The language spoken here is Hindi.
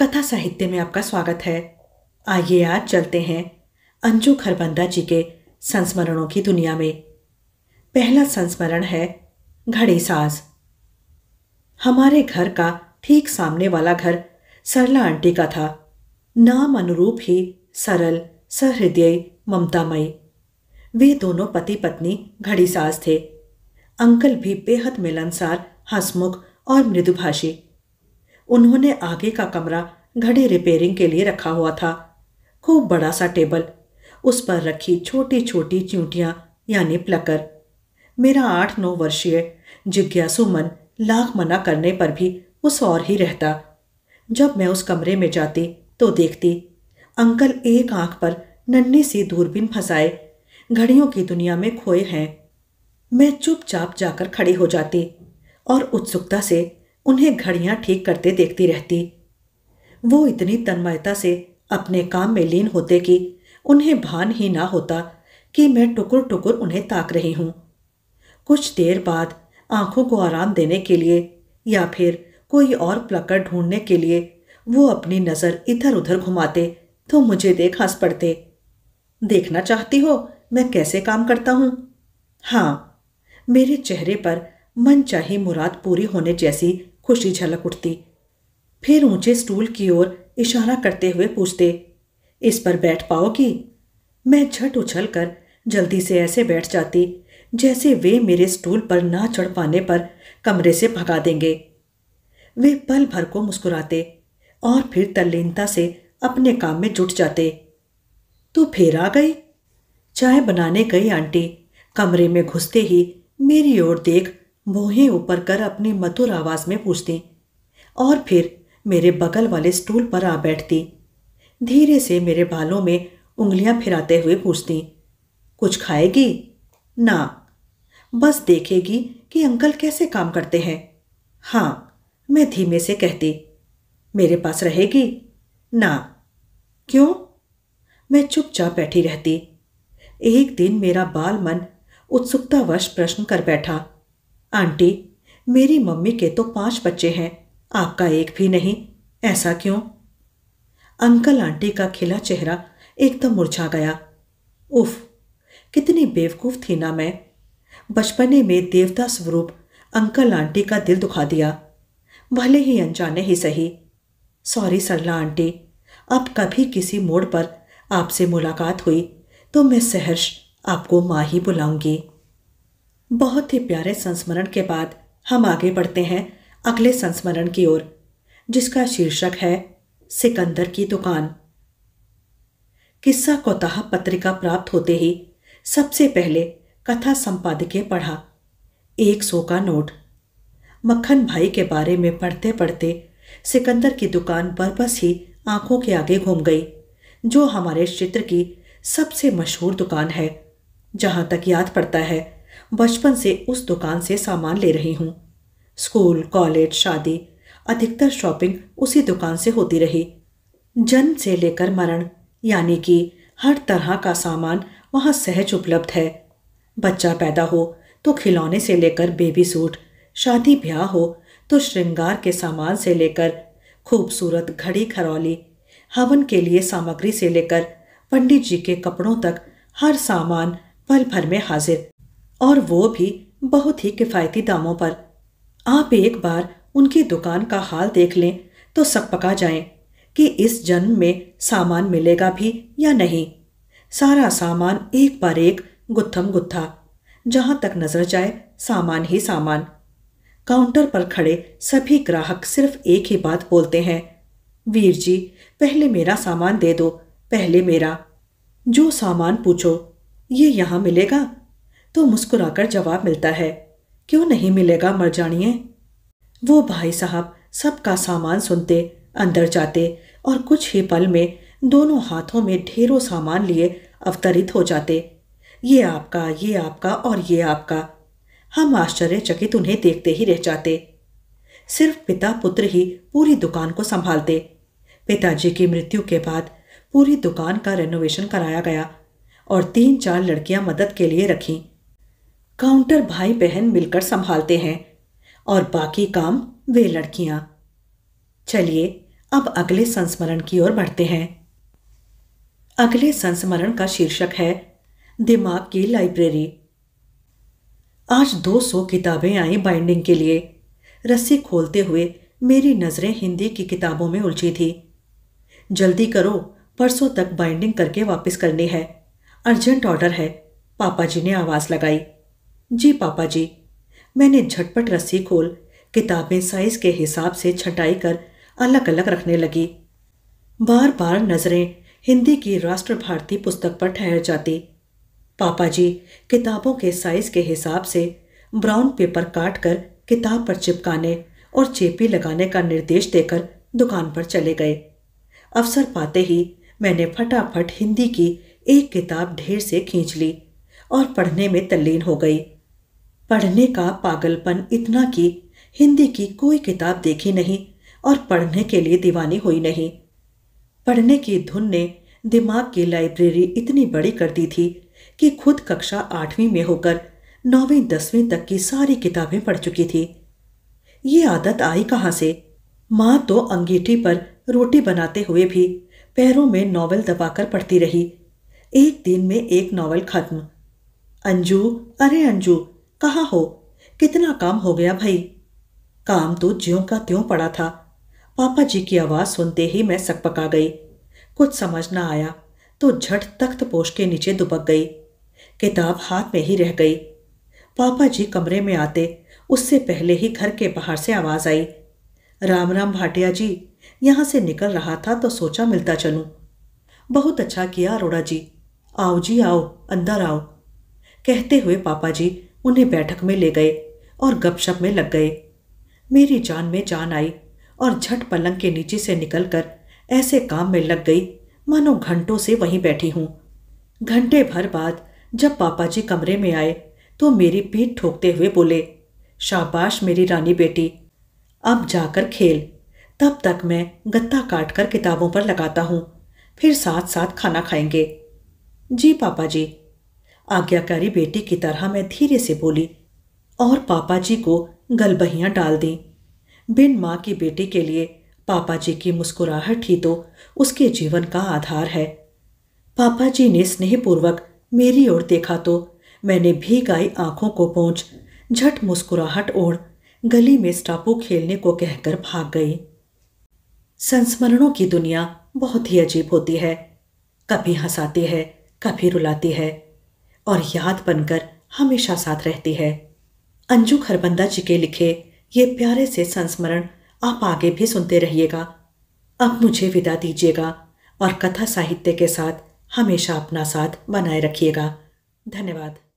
कथा साहित्य में आपका स्वागत है आइए आज चलते हैं अंजू खरबंदा जी के संस्मरणों की दुनिया में पहला संस्मरण है घड़ी साज हमारे घर का ठीक सामने वाला घर सरला आंटी का था नाम अनुरूप ही सरल सहृदय ममतामयी वे दोनों पति पत्नी घड़ी साज थे अंकल भी बेहद मिलनसार हंसमुख और मृदुभाषी उन्होंने आगे का कमरा घड़ी रिपेयरिंग के लिए रखा हुआ था खूब बड़ा सा टेबल उस पर रखी छोटी छोटी चूंटियाँ यानी प्लकर मेरा आठ नौ वर्षीय जिज्ञासु मन लाख मना करने पर भी उस और ही रहता जब मैं उस कमरे में जाती तो देखती अंकल एक आंख पर नन्ही सी दूरबीन फंसाए घड़ियों की दुनिया में खोए हैं मैं चुपचाप जाकर खड़ी हो जाती और उत्सुकता से उन्हें घड़ियां ठीक करते देखती रहती वो इतनी तन्मयता से अपने काम में लीन होते कि उन्हें भान ही ना होता कि मैं टुकुर टुकुर उन्हें ताक रही हूं कुछ देर बाद आंखों को आराम देने के लिए या फिर कोई और प्लकर ढूंढने के लिए वो अपनी नज़र इधर उधर घुमाते तो मुझे देख हंस पड़ते देखना चाहती हो मैं कैसे काम करता हूं हाँ मेरे चेहरे पर मन मनचाही मुराद पूरी होने जैसी खुशी झलक उठती फिर ऊंचे स्टूल की ओर इशारा करते हुए पूछते इस पर बैठ पाओगी मैं झट उछल कर जल्दी से ऐसे बैठ जाती जैसे वे मेरे स्टूल पर ना चढ़ पाने पर कमरे से भगा देंगे वे पल भर को मुस्कुराते और फिर तल्लीनता से अपने काम में जुट जाते तू फिर आ गई चाय बनाने गई आंटी कमरे में घुसते ही मेरी ओर देख भूहें ऊपर कर अपनी मधुर आवाज में पूछती और फिर मेरे बगल वाले स्टूल पर आ बैठती धीरे से मेरे बालों में उंगलियां फिराते हुए पूछती कुछ खाएगी ना बस देखेगी कि अंकल कैसे काम करते हैं हाँ मैं धीमे से कहती मेरे पास रहेगी ना क्यों मैं चुपचाप बैठी रहती एक दिन मेरा बाल मन उत्सुकतावश प्रश्न कर बैठा आंटी मेरी मम्मी के तो पांच बच्चे हैं आपका एक भी नहीं ऐसा क्यों अंकल आंटी का खिला चेहरा एकदम मुरझा गया उफ कितनी बेवकूफ़ थी ना मैं बचपने में देवता स्वरूप अंकल आंटी का दिल दुखा दिया भले ही अनजाने ही सही सॉरी सरला आंटी अब कभी किसी मोड़ पर आपसे मुलाकात हुई तो मैं सहर्ष आपको माँ ही बुलाऊंगी बहुत ही प्यारे संस्मरण के बाद हम आगे बढ़ते हैं अगले संस्मरण की ओर जिसका शीर्षक है सिकंदर की दुकान किस्सा कोताह पत्रिका प्राप्त होते ही सबसे पहले कथा संपादकीय पढ़ा एक सौ का नोट मक्खन भाई के बारे में पढ़ते पढ़ते सिकंदर की दुकान बरबस ही आंखों के आगे घूम गई जो हमारे क्षेत्र की सबसे मशहूर दुकान है जहां तक याद पड़ता है बचपन से उस दुकान से सामान ले रही हूँ स्कूल कॉलेज शादी अधिकतर शॉपिंग उसी दुकान से होती रही जन्म से लेकर मरण यानी कि हर तरह का सामान वहाँ सहज उपलब्ध है बच्चा पैदा हो तो खिलौने से लेकर बेबी सूट शादी ब्याह हो तो श्रृंगार के सामान से लेकर खूबसूरत घड़ी खरौली हवन के लिए सामग्री से लेकर पंडित जी के कपड़ों तक हर सामान पल भर में हाजिर और वो भी बहुत ही किफ़ायती दामों पर आप एक बार उनकी दुकान का हाल देख लें तो सब पका जाएं कि इस जन्म में सामान मिलेगा भी या नहीं सारा सामान एक पर एक गुत्थम गुत्था जहां तक नज़र जाए सामान ही सामान काउंटर पर खड़े सभी ग्राहक सिर्फ एक ही बात बोलते हैं वीर जी पहले मेरा सामान दे दो पहले मेरा जो सामान पूछो ये यहाँ मिलेगा तो मुस्कुराकर जवाब मिलता है क्यों नहीं मिलेगा मर जानिए वो भाई साहब सबका सामान सुनते अंदर जाते और कुछ ही पल में दोनों हाथों में ढेरों सामान लिए अवतरित हो जाते ये आपका ये आपका और ये आपका हम आश्चर्यचकित उन्हें देखते ही रह जाते सिर्फ पिता पुत्र ही पूरी दुकान को संभालते पिताजी की मृत्यु के बाद पूरी दुकान का रेनोवेशन कराया गया और तीन चार लड़कियां मदद के लिए रखीं काउंटर भाई बहन मिलकर संभालते हैं और बाकी काम वे लड़कियां चलिए अब अगले संस्मरण की ओर बढ़ते हैं अगले संस्मरण का शीर्षक है दिमाग की लाइब्रेरी आज 200 किताबें आई बाइंडिंग के लिए रस्सी खोलते हुए मेरी नज़रें हिंदी की किताबों में उलझी थी जल्दी करो परसों तक बाइंडिंग करके वापस करनी है अर्जेंट ऑर्डर है पापा जी ने आवाज़ लगाई जी पापा जी मैंने झटपट रस्सी खोल किताबें साइज के हिसाब से छटाई कर अलग अलग रखने लगी बार बार नज़रें हिंदी की राष्ट्र भारती पुस्तक पर ठहर जाती पापा जी किताबों के साइज के हिसाब से ब्राउन पेपर काट कर किताब पर चिपकाने और चेपी लगाने का निर्देश देकर दुकान पर चले गए अवसर पाते ही मैंने फटाफट हिंदी की एक किताब ढेर से खींच ली और पढ़ने में तल्लीन हो गई पढ़ने का पागलपन इतना कि हिंदी की कोई किताब देखी नहीं और पढ़ने के लिए दीवानी हुई नहीं पढ़ने की धुन ने दिमाग की लाइब्रेरी इतनी बड़ी कर दी थी कि खुद कक्षा आठवीं में होकर नौवीं दसवीं तक की सारी किताबें पढ़ चुकी थी ये आदत आई कहाँ से माँ तो अंगीठी पर रोटी बनाते हुए भी पैरों में नॉवल दबाकर पढ़ती रही एक दिन में एक नॉवल खत्म अंजू अरे अंजू कहा हो कितना काम हो गया भाई काम तो ज्यों का त्यों पड़ा था पापा जी की आवाज़ सुनते ही मैं सकपका गई कुछ समझ ना आया तो झट तख्त पोश के नीचे दुबक गई किताब हाथ में ही रह गई पापा जी कमरे में आते उससे पहले ही घर के बाहर से आवाज़ आई राम राम भाटिया जी यहां से निकल रहा था तो सोचा मिलता चलू बहुत अच्छा किया अरोड़ा जी आओ जी आओ अंदर आओ कहते हुए पापा जी उन्हें बैठक में ले गए और गपशप में लग गए मेरी जान में जान आई और झट पलंग के नीचे से निकलकर ऐसे काम में लग गई मानो घंटों से वहीं बैठी हूं घंटे भर बाद जब पापा जी कमरे में आए तो मेरी पीठ ठोकते हुए बोले शाबाश मेरी रानी बेटी अब जाकर खेल तब तक मैं गत्ता काटकर किताबों पर लगाता हूं फिर साथ साथ खाना खाएंगे जी पापा जी आज्ञाकारी बेटी की तरह मैं धीरे से बोली और पापा जी को गलबहियाँ डाल दी बिन माँ की बेटी के लिए पापा जी की मुस्कुराहट ही तो उसके जीवन का आधार है पापा जी ने स्नेहपूर्वक मेरी ओर देखा तो मैंने भीग आई आंखों को पहुँच झट मुस्कुराहट ओढ़ गली में स्टापू खेलने को कहकर भाग गई संस्मरणों की दुनिया बहुत ही अजीब होती है कभी हंसाती है कभी रुलाती है और याद बनकर हमेशा साथ रहती है अंजू खरबंदा जी के लिखे ये प्यारे से संस्मरण आप आगे भी सुनते रहिएगा अब मुझे विदा दीजिएगा और कथा साहित्य के साथ हमेशा अपना साथ बनाए रखिएगा धन्यवाद